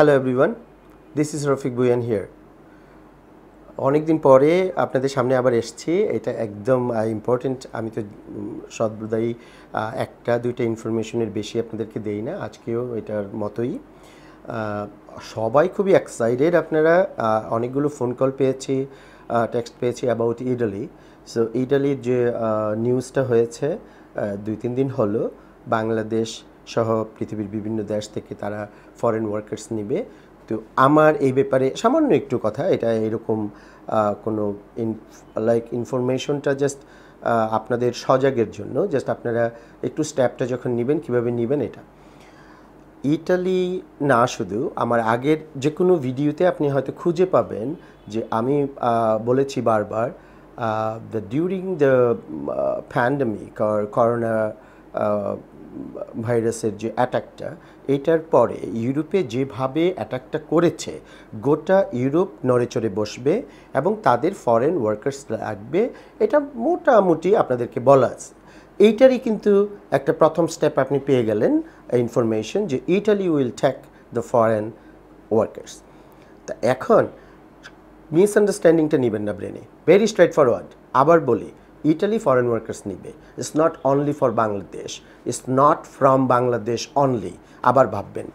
hello everyone this is Rafiq Bhuiyan here অনেক দিন পরে আপনাদের সামনে আবার এসছি এটা একদম ইম্পর্টেন্ট আমি তো সর্বদাই একটা দুইটা ইনফরমেশনের বেশি আপনাদেরকে দেই না আজকেও এটার মতোই সবাই খুবই এক্সাইটেড আপনারা অনেকগুলো ফোন কল পেয়েছি টেক্সট পেয়েছি অ্যাবাউট ইটালি সো ইটালির যে নিউজটা হয়েছে দুই তিন দিন হলো বাংলাদেশ সহ পৃথিবীর বিভিন্ন দেশ থেকে তারা ফরেন ওয়ার্কার্স নিবে তো আমার এই ব্যাপারে সামান্য একটু কথা এটা এরকম কোনো লাইক ইনফরমেশনটা জাস্ট আপনাদের সজাগের জন্য জাস্ট আপনারা একটু স্টেপটা যখন নেবেন কিভাবে নেবেন এটা ইটালি না শুধু আমার আগের যে কোনো ভিডিওতে আপনি হয়তো খুঁজে পাবেন যে আমি বলেছি বারবার the during the pandemic or corona ভাইরাসের যে অ্যাটাকটা এটার পরে ইউরোপে যেভাবে অ্যাটাকটা করেছে গোটা ইউরোপ নড়েচড়ে বসবে এবং তাদের ফরেন ওয়ার্কার্স লাগবে এটা মোটামুটি আপনাদেরকে বলা আছে এইটারই কিন্তু একটা প্রথম স্টেপ আপনি পেয়ে গেলেন ইনফরমেশন যে Italy will take the foreign workers তা এখন মিসআন্ডারস্ট্যান্ডিংটা নেবেন না ব্রেনে ভেরি স্ট্রেট ফরওয়ার্ড আবার বলি ইটালি ফরেন ওয়ার্কার্স নিবে it's not only for Bangladesh it's not from Bangladesh only আবার ভাববেন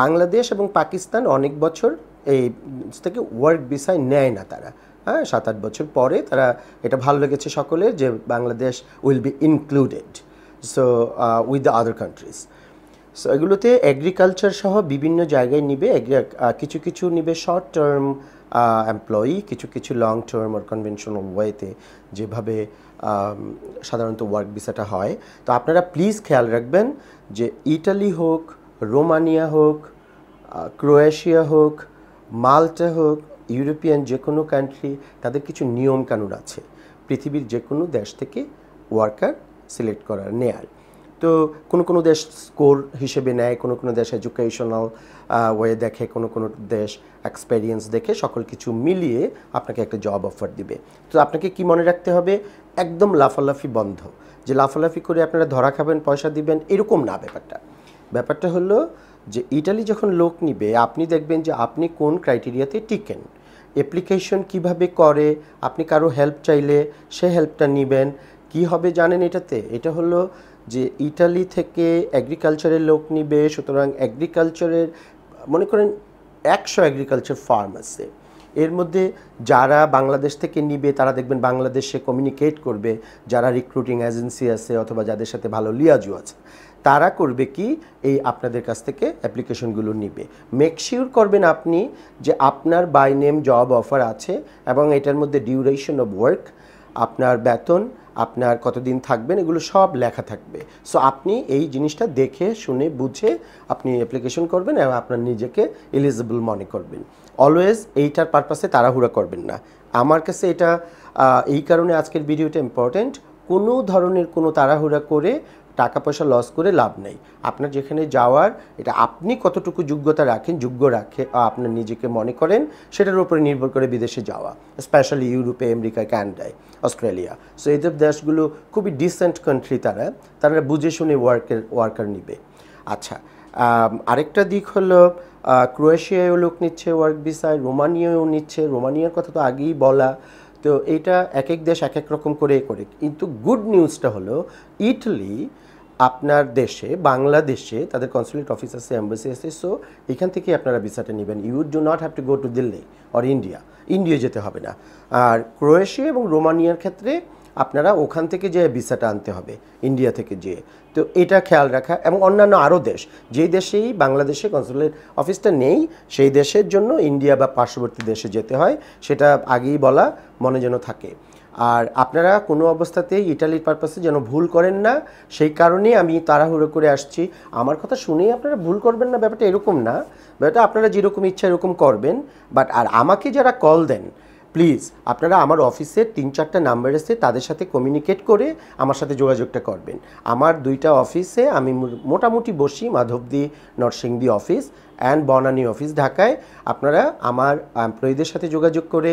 বাংলাদেশ এবং পাকিস্তান অনেক বছর এই থেকে ওয়ার্ক বিষয় নেয় না তারা হ্যাঁ সাত আট বছর পরে তারা এটা ভালো লেগেছে সকলের যে Bangladesh will be included so with the other countries so এগুলোতে অ্যাগ্রিকালচার সহ বিভিন্ন জায়গায় নিবে কিছু কিছু নিবে শর্ট টার্ম এমপ্লয়ি কিছু কিছু লং টার্ম আর কনভেনশনাল ওয়েতে যেভাবে সাধারণত ওয়ার্ক ভিসাটা হয় তো আপনারা প্লিজ খেয়াল রাখবেন যে ইটালি হোক রোমানিয়া হোক ক্রোয়েশিয়া হোক মাল্টা হোক ইউরোপিয়ান যে কোনো কান্ট্রি তাদের কিছু নিয়মকানুন আছে পৃথিবীর যে কোনো দেশ থেকে ওয়ার্কার সিলেক্ট করার নেয়ার তো কোনো কোনো দেশ স্কোর হিসেবে নেয় কোনো কোনো দেশ এডুকেশনাল ওয়ে দেখে কোনো কোনো দেশ এক্সপেরিয়েন্স দেখে সকল কিছু মিলিয়ে আপনাকে একটা জব অফার দিবে তো আপনাকে কি মনে রাখতে হবে একদম লাফালাফি বন্ধ যে লাফালাফি করে আপনারা ধরা খাবেন পয়সা দিবেন এরকম না ব্যাপারটা ব্যাপারটা হলো যে ইটালি যখন লোক নিবে আপনি দেখবেন যে আপনি কোন ক্রাইটেরিয়াতে টিকেন অ্যাপ্লিকেশন কিভাবে করে আপনি কারো হেল্প চাইলে সে হেল্পটা নেবেন কি হবে জানেন এটাতে এটা হলো যে ইটালি থেকে অ্যাগ্রিকালচারের লোক নিবে সুতরাং অ্যাগ্রিকালচারের মনে করেন একশো অ্যাগ্রিকালচার ফার্ম আছে এর মধ্যে যারা বাংলাদেশ থেকে নিবে তারা দেখবেন বাংলাদেশে কমিউনিকেট করবে যারা রিক্রুটিং এজেন্সি আছে অথবা যাদের সাথে ভালো লিয়াজু আছে তারা করবে কি এই আপনাদের কাছ থেকে অ্যাপ্লিকেশনগুলো নিবে মেকশিওর করবেন আপনি যে আপনার বাই নেম জব অফার আছে এবং এটার মধ্যে ডিউরেশন অফ ওয়ার্ক আপনার বেতন আপনার কতদিন থাকবেন এগুলো সব লেখা থাকবে সো আপনি এই জিনিসটা দেখে শুনে বুঝে আপনি অ্যাপ্লিকেশন করবেন এবং আপনার নিজেকে এলিজিবল মনে করবেন অলওয়েজ এইটার পারপাসে তাড়াহুড়া করবেন না আমার কাছে এটা এই কারণে আজকের ভিডিওটা ইম্পর্ট্যান্ট কোনো ধরনের কোনো তাড়াহুড়া করে টাকা পয়সা লস করে লাভ নেই আপনার যেখানে যাওয়ার এটা আপনি কতটুকু যোগ্যতা রাখেন যোগ্য রাখে আপনার নিজেকে মনে করেন সেটার উপরে নির্ভর করে বিদেশে যাওয়া স্পেশালি ইউরোপে আমেরিকা ক্যানাডায় অস্ট্রেলিয়া সো এইসব দেশগুলো খুবই ডিসেন্ট কান্ট্রি তারা তারা বুঝে শুনে ওয়ার্কের ওয়ার্কার নিবে আচ্ছা আরেকটা দিক হলো ক্রোয়েশিয়ায়ও লোক নিচ্ছে ওয়ার্ক ভিসায় রোমানিয়াও নিচ্ছে রোমানিয়ার কথা তো আগেই বলা তো এইটা এক এক দেশ এক এক রকম করে করে কিন্তু গুড নিউজটা হলো ইটালি আপনার দেশে বাংলাদেশে তাদের কনসুলেট অফিস আছে অ্যাম্বাসি আছে সো এখান থেকে আপনারা ভিসাটা নেবেন you do not have to go to Delhi or India India যেতে হবে না আর ক্রোয়েশিয়া এবং রোমানিয়ার ক্ষেত্রে আপনারা ওখান থেকে যে ভিসাটা আনতে হবে ইন্ডিয়া থেকে যেয়ে তো এটা খেয়াল রাখা এবং অন্যান্য আরও দেশ যেই দেশেই বাংলাদেশে কনসুলেট অফিসটা নেই সেই দেশের জন্য ইন্ডিয়া বা পার্শ্ববর্তী দেশে যেতে হয় সেটা আগেই বলা মনে যেন থাকে আর আপনারা কোনো অবস্থাতেই ইটালির পারপাসে যেন ভুল করেন না সেই কারণে আমি তাড়াহুড়ো করে আসছি আমার কথা শুনেই আপনারা ভুল করবেন না ব্যাপারটা এরকম না ব্যাপারটা আপনারা যেরকম ইচ্ছা এরকম করবেন বাট আর আমাকে যারা কল দেন প্লিজ আপনারা আমার অফিসের তিন চারটা নাম্বার এসে তাদের সাথে কমিউনিকেট করে আমার সাথে যোগাযোগটা করবেন আমার দুইটা অফিসে আমি মোটামুটি বসি Madhabdi Narsingdi office and Banani office ঢাকায় আপনারা আমার এমপ্লয়ীদের সাথে যোগাযোগ করে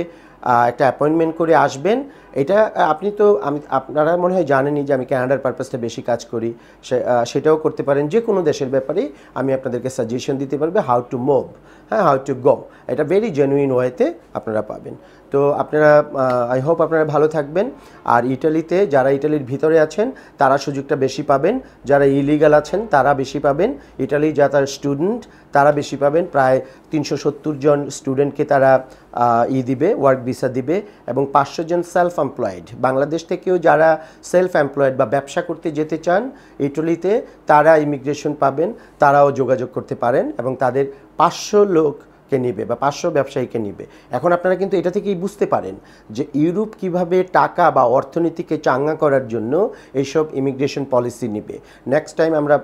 একটা অ্যাপয়েন্টমেন্ট করে আসবেন এটা আপনি তো আমি আপনারা মনে হয় জানেনই যে আমি ক্যানাডার পারপাসটা বেশি কাজ করি সেটাও করতে পারেন যে কোনো দেশের ব্যাপারে আমি আপনাদেরকে সাজেশন দিতে পারবো হাউ টু মুভ হ্যাঁ হাউ টু গো এটা ভেরি জেনুইন ওয়েতে আপনারা পাবেন তো আপনারা আই হোপ আপনারা ভালো থাকবেন আর ইটালিতে যারা ইটালির ভিতরে আছেন তারা সুযোগটা বেশি পাবেন যারা ইলিগাল আছেন তারা বেশি পাবেন ইটালি তার স্টুডেন্ট তারা বেশি পাবেন প্রায় তিনশো জন স্টুডেন্টকে তারা ই দিবে ওয়ার্ক ভিসা দিবে এবং পাঁচশো জন সেলফ এমপ্লয়েড বাংলাদেশ থেকেও যারা সেলফ এমপ্লয়েড বা ব্যবসা করতে যেতে চান ইটালিতে তারা ইমিগ্রেশন পাবেন তারাও যোগাযোগ করতে পারেন এবং তাদের পাঁচশো লোক কে নিবে বা পাঁচশো ব্যবসায়ীকে নিবে এখন আপনারা কিন্তু এটা থেকেই বুঝতে পারেন যে ইউরোপ কিভাবে টাকা বা অর্থনীতিকে চাঙ্গা করার জন্য এইসব ইমিগ্রেশন পলিসি নিবে নেক্সট টাইম আমরা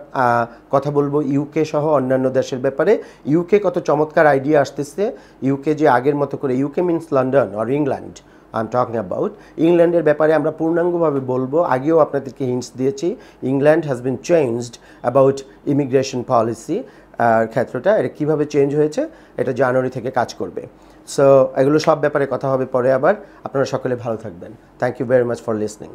কথা বলবো ইউকে সহ অন্যান্য দেশের ব্যাপারে ইউকে কত চমৎকার আইডিয়া আসতেছে ইউকে যে আগের মতো করে UK means London or England I am talking about ইংল্যান্ডের ব্যাপারে আমরা পূর্ণাঙ্গভাবে বলবো আগেও আপনাদেরকে হিন্টস দিয়েছি England has been changed about immigration policy ক্ষেত্রটা এটা কীভাবে চেঞ্জ হয়েছে এটা জানুয়ারি থেকে কাজ করবে সো এগুলো সব ব্যাপারে কথা হবে পরে আবার আপনারা সকলে ভালো থাকবেন thank you very much for listening